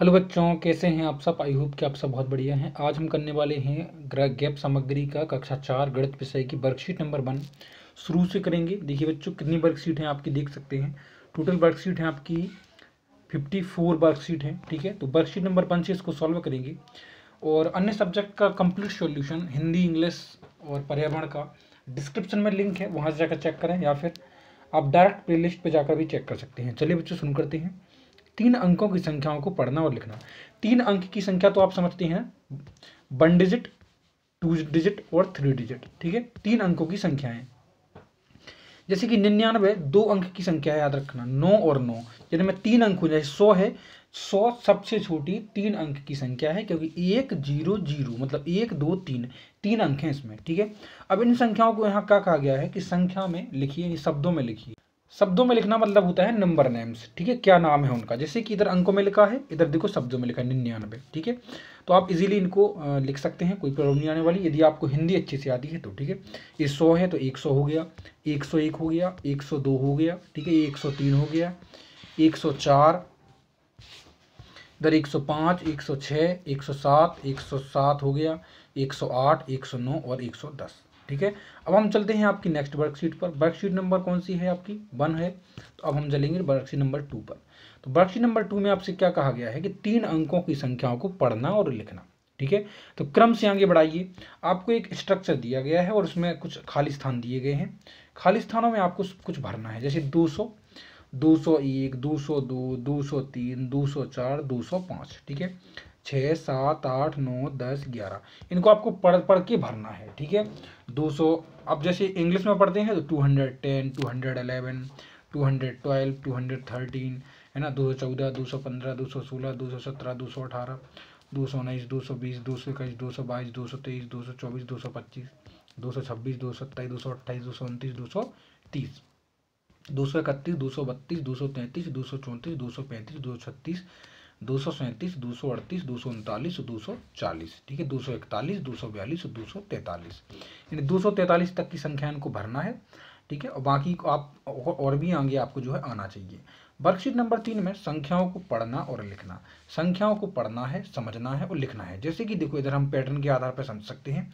hello बच्चों कैसे हैं आप सब आई होप कि आप सब बहुत बढ़िया हैं आज हम करने वाले हैं ग्रह गैप सामग्री का कक्षा चार गणित विषय की वर्कशीट नंबर वन शुरू से करेंगे देखिए बच्चों कितनी वर्कशीट हैं आपकी देख सकते हैं टोटल वर्कशीट है आपकी फिफ्टी फोर वर्कशीट है ठीक है तो वर्कशीट नंबर वन से इसको सॉल्व करेंगे और अन्य सब्जेक्ट का कम्प्लीट सॉल्यूशन हिंदी इंग्लिश और पर्यावरण का डिस्क्रिप्शन में लिंक है वहाँ से जाकर चेक करें या फिर आप डायरेक्ट प्ले लिस्ट पर जाकर भी चेक कर सकते हैं चलिए बच्चों सुन करते हैं तीन अंकों की संख्याओं को पढ़ना और लिखना तीन अंक की संख्या तो आप समझते हैं वन डिजिट टू डिजिट और थ्री डिजिट ठीक है तीन अंकों की संख्याएं जैसे कि निन्यानवे दो अंक की संख्या याद रखना नौ और नौ जिनमें तीन अंक हो जाए सौ है सौ सबसे छोटी तीन अंक की संख्या है क्योंकि एक जीरो जीरो मतलब एक दो तीन तीन अंक हैं इसमें ठीक है अब इन संख्याओं को यहाँ क्या कहा गया है कि संख्या में लिखिए शब्दों में लिखिए शब्दों में लिखना मतलब होता है नंबर नेम्स ठीक है क्या नाम है उनका जैसे कि इधर अंकों में लिखा है इधर देखो शब्दों में लिखा है निन्यानवे ठीक है तो आप इजीली इनको लिख सकते हैं कोई प्रॉब्लम नहीं आने वाली यदि आपको हिंदी अच्छे से आती है तो ठीक है ये सौ है तो एक सौ हो गया एक सौ एक हो गया एक सौ दो हो गया ठीक है एक सौ तीन हो गया एक सौ चार इधर एक सौ पाँच एक सौ छः एक सौ सात एक सौ सात हो गया एक सौ आठ एक सौ नौ और एक सौ दस ठीक है अब हम चलते हैं आपकी नेक्स्ट वर्कशीट पर वर्कशीट नंबर कौन सी है आपकी वन है तो अब हम चलेंगे वर्कशीट नंबर टू पर तो वर्कशीट नंबर टू में आपसे क्या कहा गया है कि तीन अंकों की संख्याओं को पढ़ना और लिखना ठीक है तो क्रम से आगे बढ़ाइए आपको एक स्ट्रक्चर दिया गया है और उसमें कुछ खाली स्थान दिए गए हैं खाली स्थानों में आपको कुछ भरना है जैसे दो सौ दो सौ एक दो सौ दो दो सौ तीन दो सौ चार दो सौ पाँच ठीक है छः सात आठ नौ दस ग्यारह इनको आपको पढ़ पढ़ के भरना है ठीक है दो सौ अब जैसे इंग्लिश में पढ़ते हैं तो two hundred ten two hundred eleven two hundred twelve two hundred thirteen है ना दो सौ चौदह दो सौ पंद्रह दो सौ सोलह दो सौ सत्रह दो सौ अठारह दो सौ उन्नीस दो सौ बीस दो सौ इक्कीस दो सौ बाईस दो सौ तेईस दो सौ चौबीस दो सौ पच्चीस दो सौ छब्बीस दो सौ सत्ताईस दो सौ अट्ठाईस दो सौ उनतीस दो सौ तीस दो सौ इकतीस दो सौ बत्तीस दो सौ तैंतीस दो सौ चौंतीस दो सौ पैंतीस दो सौ छत्तीस दो सौ सैंतीस दो सौ अड़तीस दो सौ उनतालीस दो सौ चालीस ठीक है दो सौ इकतालीस दो सौ बयालीस और दो सौ तैंतालीस यानी दो सौ तैंतालीस तक की संख्या इनको भरना है ठीक है और बाकी आप और भी आगे आपको जो है आना चाहिए वर्कशीट नंबर तीन में संख्याओं को पढ़ना और लिखना संख्याओं को पढ़ना है समझना है और लिखना है जैसे कि देखो इधर हम पैटर्न के आधार पर समझ सकते हैं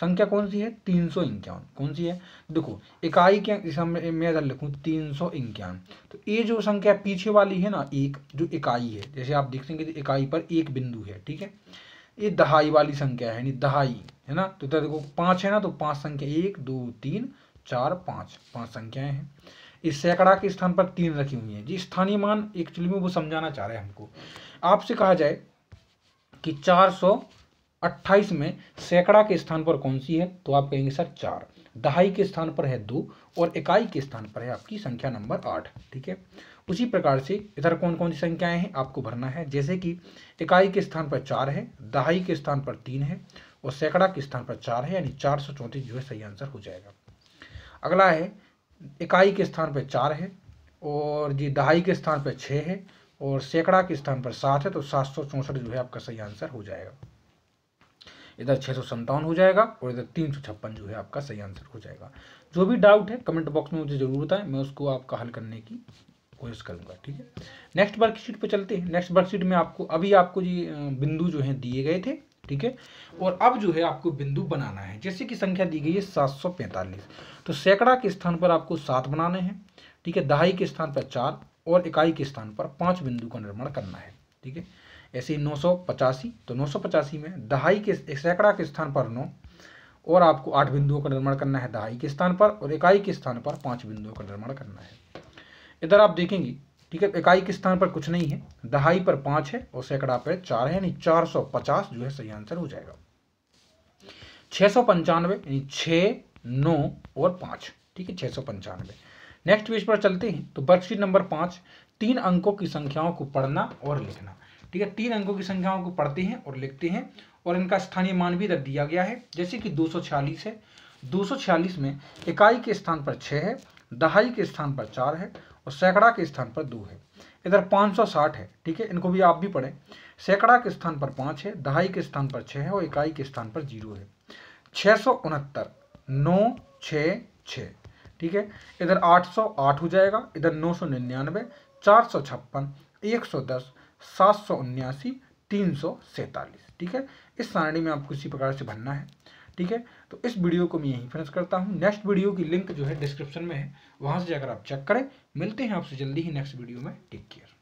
संख्या कौन सी है तीन सौ इक्यावन कौन सी है देखो इकाई के मैं इधर लिखूँ तीन सौ इक्यावन तो ये जो संख्या पीछे वाली है ना एक जो इकाई है जैसे आप देख तो इकाई पर एक बिंदु है ठीक है ये दहाई वाली संख्या है यानी दहाई है ना तो इधर देखो पाँच है ना तो पाँच संख्या एक दो तीन चार पाँच पाँच संख्याएं हैं इस सैकड़ा के स्थान पर तीन रखी हुई हैं जी स्थानीय मान एक्चुअली में वो समझाना चाह रहे हैं हमको आपसे कहा जाए कि चार सौ अट्ठाईस में सैकड़ा के स्थान पर कौन सी है तो आप कहेंगे सर चार दहाई के स्थान पर है दो और इकाई के स्थान पर है आपकी संख्या नंबर आठ ठीक है उसी प्रकार से इधर कौन कौन सी संख्याएं हैं आपको भरना है जैसे कि इकाई के स्थान पर चार है दहाई के स्थान पर तीन है और सैकड़ा के स्थान पर चार है यानी चार सौ चौंतीस जो है सही आंसर हो जाएगा अगला है इकाई के स्थान पर चार है और जी दहाई के स्थान पर छः है और सैकड़ा के स्थान पर सात है तो सात सौ चौंसठ जो है आपका सही आंसर हो जाएगा इधर छः सौ संतावन हो जाएगा और इधर तीन सौ छप्पन जो है आपका सही आंसर हो जाएगा जो भी डाउट है कमेंट बॉक्स में मुझे ज़रूर बताएं मैं उसको आपका हल करने की कोशिश करूँगा ठीक है नेक्स्ट वर्कशीट पर चलते हैं नेक्स्ट वर्कशीट में आपको अभी आपको जी बिंदु जो है दिए गए थे ठीक है और अब जो है आपको बिंदु बनाना है जैसे कि संख्या दी गई है सात सौ पैंतालीस तो सैकड़ा के स्थान पर आपको सात बनाने हैं ठीक है दहाई के स्थान पर चार और इकाई के स्थान पर पांच बिंदु का निर्माण करना है ठीक है ऐसे ही नौ सौ पचासी तो नौ सौ पचासी में दहाई के सैकड़ा के स्थान पर नौ और आपको आठ बिंदुओं का निर्माण करना है दहाई के स्थान पर और इकाई के स्थान पर पाँच बिंदुओं का निर्माण करना है इधर आप देखेंगे ठीक है इकाई के स्थान पर कुछ नहीं है दहाई पर पांच है और सैकड़ा पर चार है यानी चार सौ पचास जो है सही आंसर हो जाएगा छह सौ पंचानवे यानी छ नौ और पांच ठीक है छह सौ पंचानवे नेक्स्ट पेज पर चलते हैं तो वर्कशीट नंबर पांच तीन अंकों की संख्याओं को पढ़ना और लिखना ठीक है तीन अंकों की संख्याओं को पढ़ते हैं और लिखते हैं और इनका स्थानीय मान भी रख दिया गया है जैसे कि छियालीस है छियालीस में इकाई के स्थान पर छह है दहाई के स्थान पर चार है और सैकड़ा के स्थान पर दो है इधर 560 है ठीक है इनको भी आप भी पढ़ें सैकड़ा के स्थान पर पाँच है दहाई के स्थान पर छः है और इकाई के स्थान पर जीरो है छः सौ उनहत्तर नौ छः छः ठीक है इधर 808 हो जाएगा इधर नौ सौ निन्यानवे चार सौ छप्पन एक सौ दस सात सौ उन्यासी तीन सौ सैंतालीस ठीक है इस सारणी में आपको इसी प्रकार से भरना है ठीक है तो इस वीडियो को मैं यहीं फिनिश करता हूँ नेक्स्ट वीडियो की लिंक जो है डिस्क्रिप्शन में है वहाँ से जाकर आप चेक करें मिलते हैं आपसे जल्दी ही नेक्स्ट वीडियो में टेक केयर